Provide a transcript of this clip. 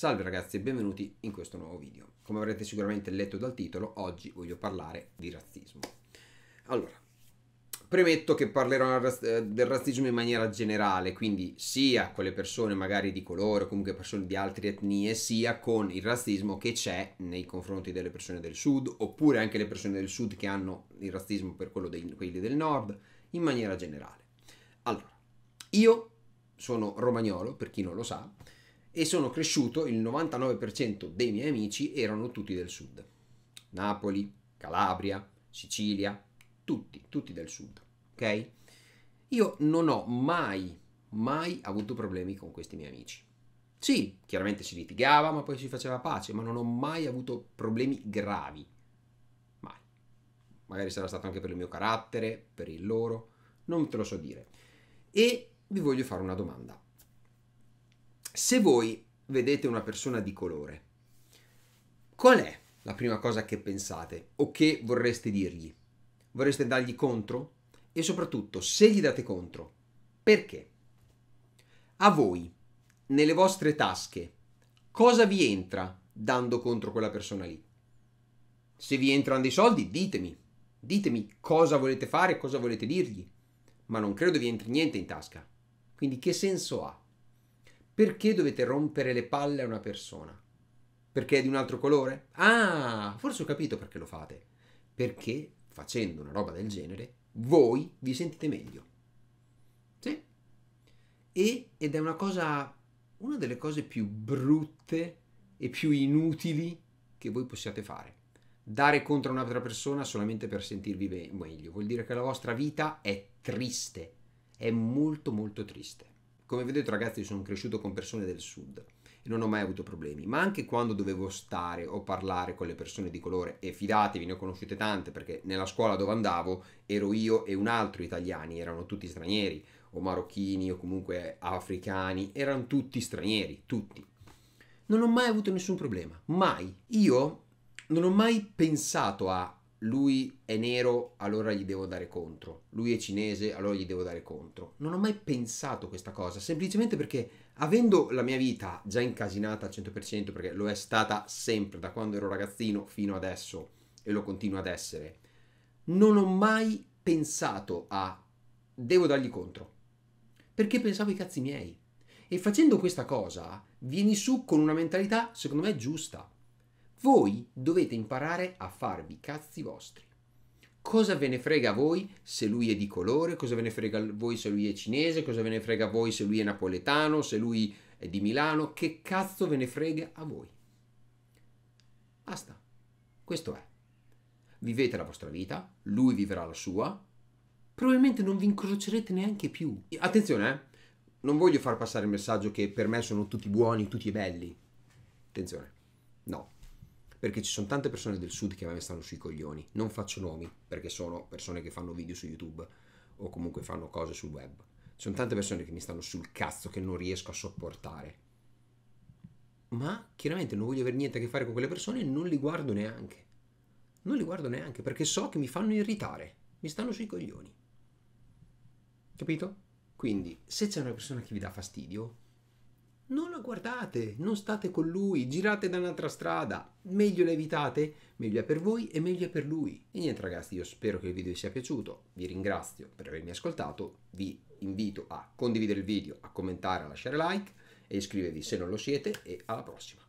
Salve ragazzi e benvenuti in questo nuovo video. Come avrete sicuramente letto dal titolo, oggi voglio parlare di razzismo. Allora, premetto che parlerò eh, del razzismo in maniera generale, quindi sia con le persone magari di colore comunque persone di altre etnie, sia con il razzismo che c'è nei confronti delle persone del sud, oppure anche le persone del sud che hanno il razzismo per quello dei, quelli del nord, in maniera generale. Allora, io sono romagnolo, per chi non lo sa, e sono cresciuto, il 99% dei miei amici erano tutti del sud. Napoli, Calabria, Sicilia, tutti, tutti del sud, ok? Io non ho mai, mai avuto problemi con questi miei amici. Sì, chiaramente si litigava, ma poi si faceva pace, ma non ho mai avuto problemi gravi. Mai. Magari sarà stato anche per il mio carattere, per il loro, non te lo so dire. E vi voglio fare una domanda. Se voi vedete una persona di colore, qual è la prima cosa che pensate o che vorreste dirgli? Vorreste dargli contro? E soprattutto, se gli date contro, perché? A voi, nelle vostre tasche, cosa vi entra dando contro quella persona lì? Se vi entrano dei soldi, ditemi. Ditemi cosa volete fare, cosa volete dirgli. Ma non credo vi entri niente in tasca. Quindi che senso ha? Perché dovete rompere le palle a una persona? Perché è di un altro colore? Ah, forse ho capito perché lo fate. Perché facendo una roba del genere voi vi sentite meglio. Sì? E, ed è una cosa, una delle cose più brutte e più inutili che voi possiate fare. Dare contro un'altra persona solamente per sentirvi meglio. Vuol dire che la vostra vita è triste, è molto molto triste. Come vedete ragazzi sono cresciuto con persone del sud e non ho mai avuto problemi, ma anche quando dovevo stare o parlare con le persone di colore, e fidatevi, ne ho conosciute tante perché nella scuola dove andavo ero io e un altro italiani, erano tutti stranieri, o marocchini o comunque africani, erano tutti stranieri, tutti. Non ho mai avuto nessun problema, mai. Io non ho mai pensato a lui è nero, allora gli devo dare contro. Lui è cinese, allora gli devo dare contro. Non ho mai pensato questa cosa, semplicemente perché avendo la mia vita già incasinata al 100%, perché lo è stata sempre da quando ero ragazzino fino adesso e lo continua ad essere, non ho mai pensato a devo dargli contro. Perché pensavo i cazzi miei. E facendo questa cosa vieni su con una mentalità, secondo me, giusta voi dovete imparare a farvi i cazzi vostri. Cosa ve ne frega a voi se lui è di colore? Cosa ve ne frega a voi se lui è cinese? Cosa ve ne frega a voi se lui è napoletano? Se lui è di Milano? Che cazzo ve ne frega a voi? Basta. Questo è. Vivete la vostra vita, lui vivrà la sua. Probabilmente non vi incrocerete neanche più. Attenzione, eh? non voglio far passare il messaggio che per me sono tutti buoni, tutti belli. Attenzione. No, perché ci sono tante persone del sud che a me stanno sui coglioni. Non faccio nomi perché sono persone che fanno video su YouTube o comunque fanno cose sul web. Ci sono tante persone che mi stanno sul cazzo che non riesco a sopportare. Ma chiaramente non voglio avere niente a che fare con quelle persone e non li guardo neanche. Non li guardo neanche perché so che mi fanno irritare. Mi stanno sui coglioni. Capito? Quindi, se c'è una persona che vi dà fastidio, non lo guardate, non state con lui, girate da un'altra strada. Meglio la evitate, meglio è per voi e meglio è per lui. E niente ragazzi, io spero che il video vi sia piaciuto, vi ringrazio per avermi ascoltato, vi invito a condividere il video, a commentare, a lasciare like e iscrivervi se non lo siete e alla prossima.